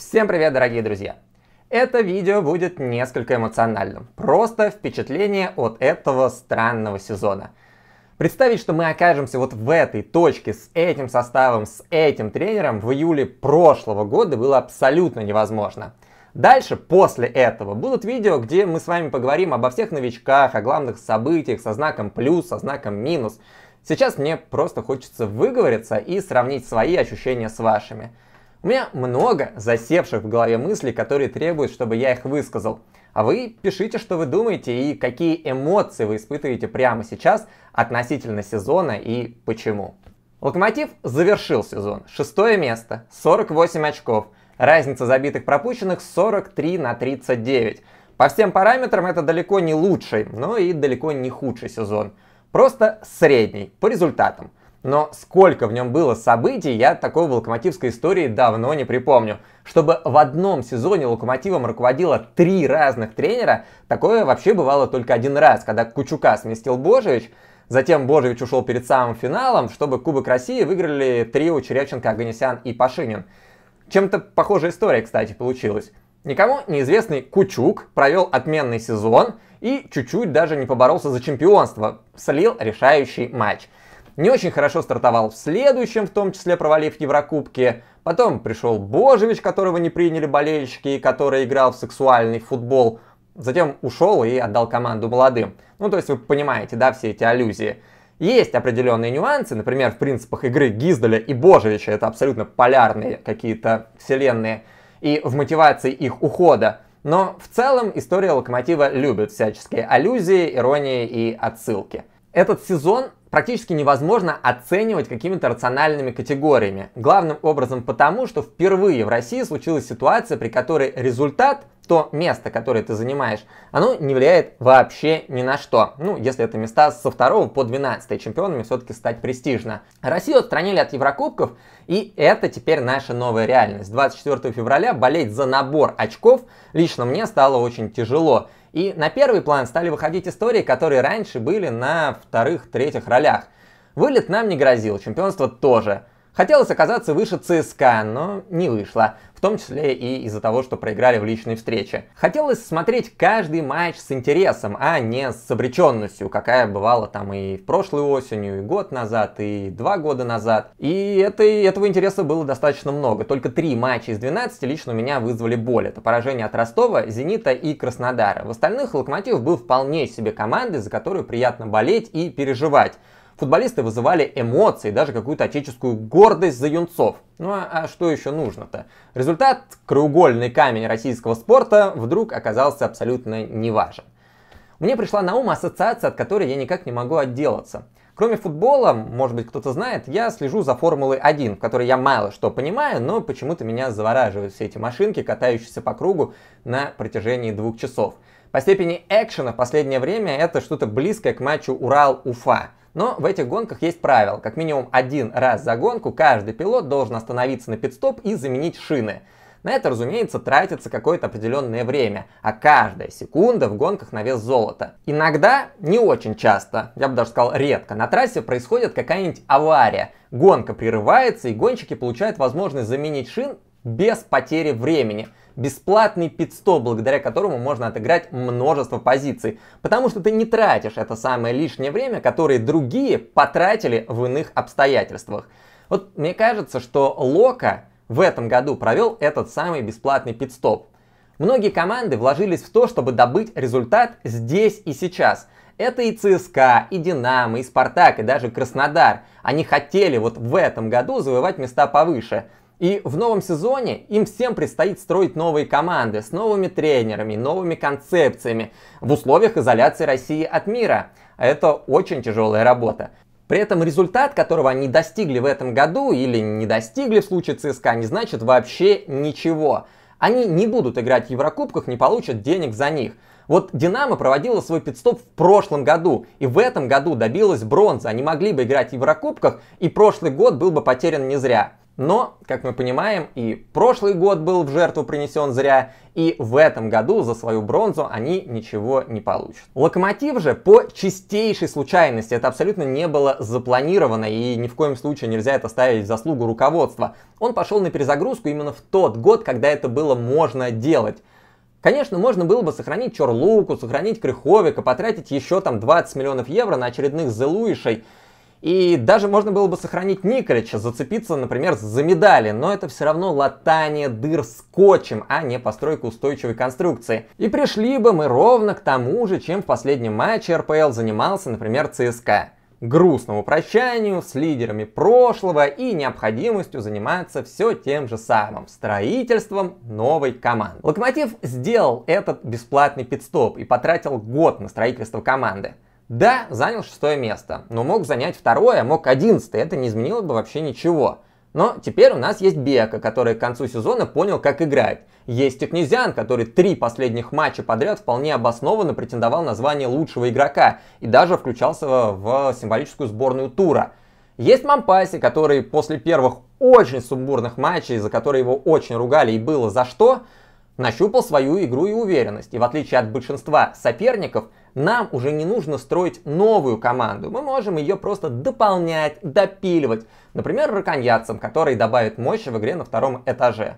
Всем привет, дорогие друзья! Это видео будет несколько эмоциональным. Просто впечатление от этого странного сезона. Представить, что мы окажемся вот в этой точке с этим составом, с этим тренером в июле прошлого года было абсолютно невозможно. Дальше, после этого, будут видео, где мы с вами поговорим обо всех новичках, о главных событиях со знаком плюс, со знаком минус. Сейчас мне просто хочется выговориться и сравнить свои ощущения с вашими. У меня много засевших в голове мыслей, которые требуют, чтобы я их высказал. А вы пишите, что вы думаете и какие эмоции вы испытываете прямо сейчас относительно сезона и почему. Локомотив завершил сезон. Шестое место, 48 очков. Разница забитых пропущенных 43 на 39. По всем параметрам это далеко не лучший, но и далеко не худший сезон. Просто средний по результатам. Но сколько в нем было событий, я такой в локомотивской истории давно не припомню. Чтобы в одном сезоне локомотивом руководило три разных тренера, такое вообще бывало только один раз, когда Кучука сместил Божевич, затем Божевич ушел перед самым финалом, чтобы Кубок России выиграли трио Черевченко, Аганесян и Пашинин. Чем-то похожая история, кстати, получилась. Никому неизвестный Кучук провел отменный сезон и чуть-чуть даже не поборолся за чемпионство, слил решающий матч – не очень хорошо стартовал в следующем, в том числе провалив Еврокубки. Потом пришел Божевич, которого не приняли болельщики, и который играл в сексуальный футбол. Затем ушел и отдал команду молодым. Ну, то есть вы понимаете, да, все эти аллюзии. Есть определенные нюансы, например, в принципах игры Гизделя и Божевича, это абсолютно полярные какие-то вселенные, и в мотивации их ухода. Но в целом история Локомотива любит всяческие аллюзии, иронии и отсылки. Этот сезон практически невозможно оценивать какими-то рациональными категориями. Главным образом потому, что впервые в России случилась ситуация, при которой результат, то место, которое ты занимаешь, оно не влияет вообще ни на что. Ну, если это места со второго по 12 чемпионами все-таки стать престижно. Россию отстранили от Еврокубков, и это теперь наша новая реальность. 24 февраля болеть за набор очков лично мне стало очень тяжело. И на первый план стали выходить истории, которые раньше были на вторых-третьих ролях. Вылет нам не грозил, чемпионство тоже – Хотелось оказаться выше ЦСКА, но не вышло, в том числе и из-за того, что проиграли в личной встрече. Хотелось смотреть каждый матч с интересом, а не с обреченностью, какая бывала там и в прошлую осенью, и год назад, и два года назад. И это, этого интереса было достаточно много. Только три матча из 12 лично у меня вызвали боль. Это поражение от Ростова, Зенита и Краснодара. В остальных Локомотив был вполне себе командой, за которую приятно болеть и переживать. Футболисты вызывали эмоции, даже какую-то отеческую гордость за юнцов. Ну а, а что еще нужно-то? Результат, краеугольный камень российского спорта, вдруг оказался абсолютно неважен. Мне пришла на ум ассоциация, от которой я никак не могу отделаться. Кроме футбола, может быть кто-то знает, я слежу за Формулой 1, в которой я мало что понимаю, но почему-то меня завораживают все эти машинки, катающиеся по кругу на протяжении двух часов. По степени экшена в последнее время это что-то близкое к матчу Урал-Уфа. Но в этих гонках есть правило. Как минимум один раз за гонку каждый пилот должен остановиться на пидстоп и заменить шины. На это, разумеется, тратится какое-то определенное время, а каждая секунда в гонках на вес золота. Иногда, не очень часто, я бы даже сказал редко, на трассе происходит какая-нибудь авария. Гонка прерывается, и гонщики получают возможность заменить шин без потери времени. Бесплатный пидстоп, благодаря которому можно отыграть множество позиций, потому что ты не тратишь это самое лишнее время, которое другие потратили в иных обстоятельствах. Вот мне кажется, что Лока в этом году провел этот самый бесплатный пидстоп. Многие команды вложились в то, чтобы добыть результат здесь и сейчас – это и ЦСКА, и Динамо, и Спартак, и даже Краснодар. Они хотели вот в этом году завоевать места повыше. И в новом сезоне им всем предстоит строить новые команды с новыми тренерами, новыми концепциями в условиях изоляции России от мира. Это очень тяжелая работа. При этом результат, которого они достигли в этом году или не достигли в случае ЦСКА, не значит вообще ничего. Они не будут играть в Еврокубках, не получат денег за них. Вот «Динамо» проводила свой пидстоп в прошлом году, и в этом году добилась бронзы. Они могли бы играть в Еврокубках, и прошлый год был бы потерян не зря. Но, как мы понимаем, и прошлый год был в жертву принесен зря, и в этом году за свою бронзу они ничего не получат. Локомотив же по чистейшей случайности, это абсолютно не было запланировано, и ни в коем случае нельзя это ставить в заслугу руководства. Он пошел на перезагрузку именно в тот год, когда это было можно делать. Конечно, можно было бы сохранить Чорлуку, сохранить Крыховика, потратить еще там 20 миллионов евро на очередных Зелуишей, и даже можно было бы сохранить Николича, зацепиться, например, за медали, но это все равно латание дыр скотчем, а не постройка устойчивой конструкции. И пришли бы мы ровно к тому же, чем в последнем матче РПЛ занимался, например, ЦСКА грустному прощанию с лидерами прошлого и необходимостью заниматься все тем же самым – строительством новой команды. Локомотив сделал этот бесплатный пидстоп и потратил год на строительство команды. Да, занял шестое место, но мог занять второе, мог одиннадцатое, это не изменило бы вообще ничего. Но теперь у нас есть Бека, который к концу сезона понял, как играть. Есть и который три последних матча подряд вполне обоснованно претендовал на звание лучшего игрока и даже включался в символическую сборную тура. Есть Мампаси, который после первых очень сумбурных матчей, за которые его очень ругали и было за что, нащупал свою игру и уверенность. И в отличие от большинства соперников – нам уже не нужно строить новую команду, мы можем ее просто дополнять, допиливать, например, раконьяцам, которые добавят мощь в игре на втором этаже.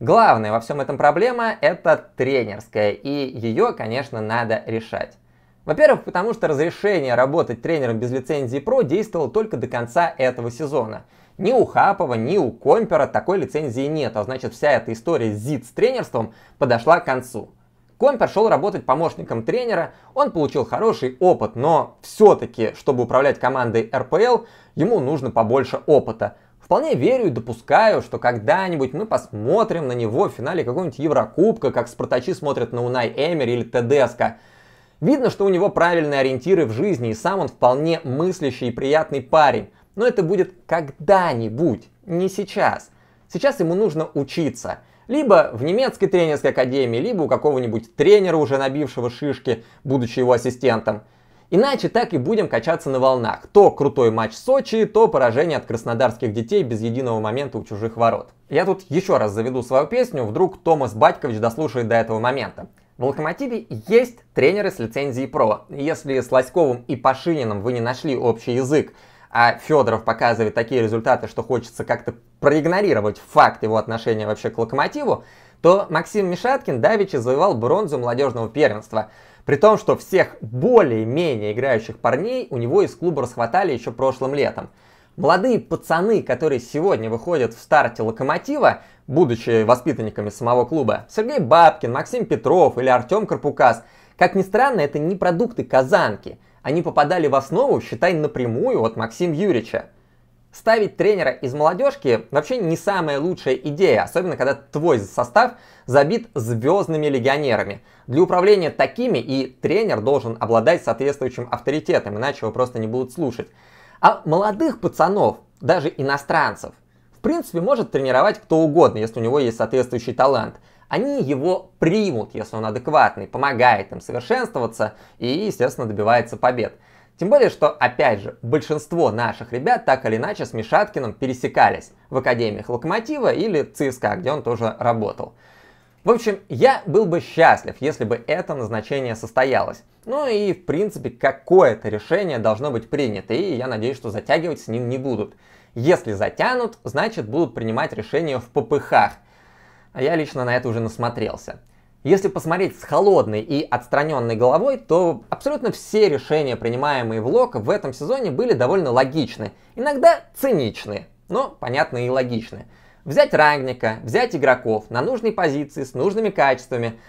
Главная во всем этом проблема – это тренерская, и ее, конечно, надо решать. Во-первых, потому что разрешение работать тренером без лицензии ПРО действовало только до конца этого сезона. Ни у Хапова, ни у Компера такой лицензии нет, а значит вся эта история с с тренерством подошла к концу. Кон пошел работать помощником тренера, он получил хороший опыт, но все-таки, чтобы управлять командой РПЛ, ему нужно побольше опыта. Вполне верю и допускаю, что когда-нибудь мы посмотрим на него в финале какого-нибудь Еврокубка, как спартачи смотрят на Унай Эмер или Тедеско. Видно, что у него правильные ориентиры в жизни, и сам он вполне мыслящий и приятный парень. Но это будет когда-нибудь, не сейчас. Сейчас ему нужно учиться – либо в немецкой тренерской академии, либо у какого-нибудь тренера, уже набившего шишки, будучи его ассистентом. Иначе так и будем качаться на волнах. То крутой матч Сочи, то поражение от краснодарских детей без единого момента у чужих ворот. Я тут еще раз заведу свою песню, вдруг Томас Батькович дослушает до этого момента. В «Локомотиве» есть тренеры с лицензией «Про». Если с Лоськовым и Пашининым вы не нашли общий язык, а Федоров показывает такие результаты, что хочется как-то проигнорировать факт его отношения вообще к локомотиву, то Максим Мишаткин давеча завоевал бронзу молодежного первенства. При том, что всех более-менее играющих парней у него из клуба расхватали еще прошлым летом. Молодые пацаны, которые сегодня выходят в старте «Локомотива», будучи воспитанниками самого клуба, Сергей Бабкин, Максим Петров или Артем Карпукас, как ни странно, это не продукты казанки – они попадали в основу, считай, напрямую от Максима Юрича. Ставить тренера из молодежки вообще не самая лучшая идея, особенно когда твой состав забит звездными легионерами. Для управления такими и тренер должен обладать соответствующим авторитетом, иначе его просто не будут слушать. А молодых пацанов, даже иностранцев, в принципе, может тренировать кто угодно, если у него есть соответствующий талант. Они его примут, если он адекватный, помогает им совершенствоваться и, естественно, добивается побед. Тем более, что, опять же, большинство наших ребят так или иначе с Мишаткиным пересекались в академиях Локомотива или ЦСКА, где он тоже работал. В общем, я был бы счастлив, если бы это назначение состоялось. Ну и, в принципе, какое-то решение должно быть принято, и я надеюсь, что затягивать с ним не будут. Если затянут, значит будут принимать решения в попыхах. А я лично на это уже насмотрелся. Если посмотреть с холодной и отстраненной головой, то абсолютно все решения, принимаемые в Лок, в этом сезоне были довольно логичны. Иногда циничны, но, понятно, и логичны. Взять рангника, взять игроков на нужной позиции с нужными качествами,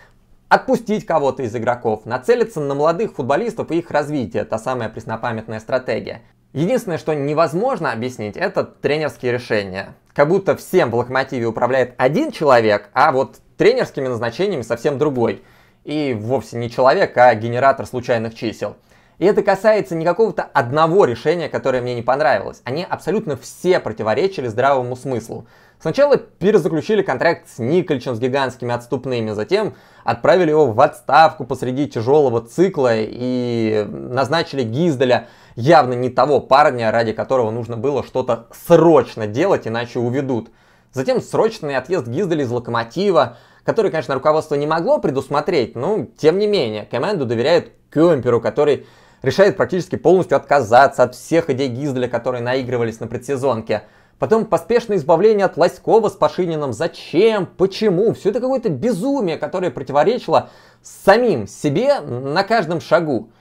отпустить кого-то из игроков, нацелиться на молодых футболистов и их развитие, та самая преснопамятная стратегия. Единственное, что невозможно объяснить, это тренерские решения. Как будто всем в локомотиве управляет один человек, а вот тренерскими назначениями совсем другой. И вовсе не человек, а генератор случайных чисел. И это касается не какого-то одного решения, которое мне не понравилось. Они абсолютно все противоречили здравому смыслу. Сначала перезаключили контракт с Никольчем с гигантскими отступными, затем отправили его в отставку посреди тяжелого цикла и назначили Гизделя явно не того парня, ради которого нужно было что-то срочно делать, иначе уведут. Затем срочный отъезд Гизделя из Локомотива, который, конечно, руководство не могло предусмотреть, но тем не менее, команду доверяют Кемперу, который решает практически полностью отказаться от всех идей Гизделя, которые наигрывались на предсезонке – Потом поспешное избавление от Лоськова с Пашининым. Зачем? Почему? Все это какое-то безумие, которое противоречило самим себе на каждом шагу.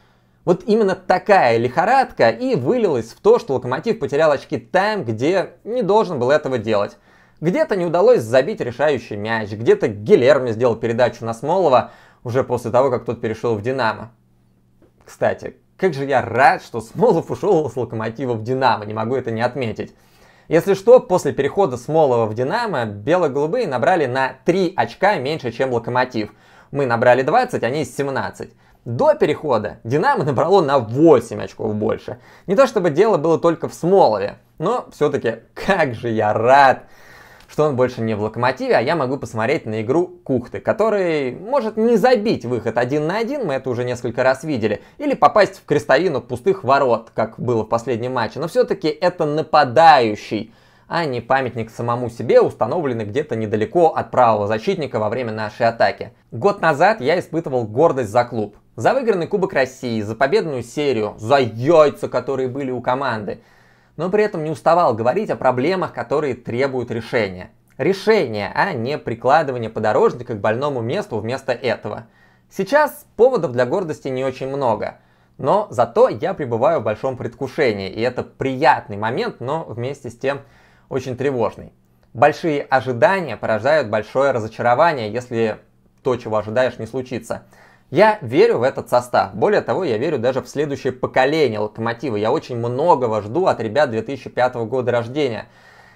Вот именно такая лихорадка и вылилась в то, что Локомотив потерял очки там, где не должен был этого делать. Где-то не удалось забить решающий мяч, где-то Гилерми сделал передачу на Смолова уже после того, как тот перешел в Динамо. Кстати, как же я рад, что Смолов ушел с Локомотива в Динамо, не могу это не отметить. Если что, после перехода Смолова в «Динамо» бело-голубые набрали на 3 очка меньше, чем «Локомотив». Мы набрали 20, они 17. До перехода «Динамо» набрало на 8 очков больше. Не то чтобы дело было только в Смолове, но все-таки как же я рад, что он больше не в локомотиве, а я могу посмотреть на игру Кухты, который может не забить выход один на один, мы это уже несколько раз видели, или попасть в крестовину пустых ворот, как было в последнем матче, но все-таки это нападающий а не памятник самому себе, установленный где-то недалеко от правого защитника во время нашей атаки. Год назад я испытывал гордость за клуб. За выигранный Кубок России, за победную серию, за яйца, которые были у команды но при этом не уставал говорить о проблемах, которые требуют решения. Решение, а не прикладывание подорожника к больному месту вместо этого. Сейчас поводов для гордости не очень много, но зато я пребываю в большом предвкушении, и это приятный момент, но вместе с тем очень тревожный. Большие ожидания порождают большое разочарование, если то, чего ожидаешь, не случится. Я верю в этот состав. Более того, я верю даже в следующее поколение Локомотива. Я очень многого жду от ребят 2005 года рождения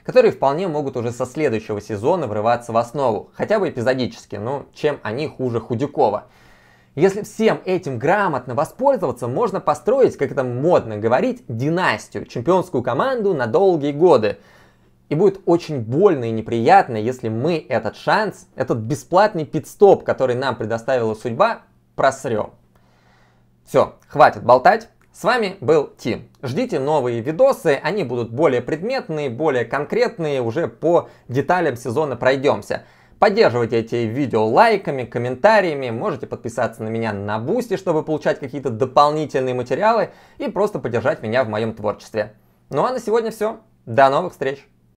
которые вполне могут уже со следующего сезона врываться в основу, хотя бы эпизодически, но чем они хуже Худякова. Если всем этим грамотно воспользоваться, можно построить, как это модно говорить, династию, чемпионскую команду на долгие годы. И будет очень больно и неприятно, если мы этот шанс, этот бесплатный пидстоп, который нам предоставила судьба, просрем. Все, хватит болтать. С вами был Тим. Ждите новые видосы, они будут более предметные, более конкретные, уже по деталям сезона пройдемся. Поддерживайте эти видео лайками, комментариями, можете подписаться на меня на Бусти, чтобы получать какие-то дополнительные материалы и просто поддержать меня в моем творчестве. Ну а на сегодня все. До новых встреч!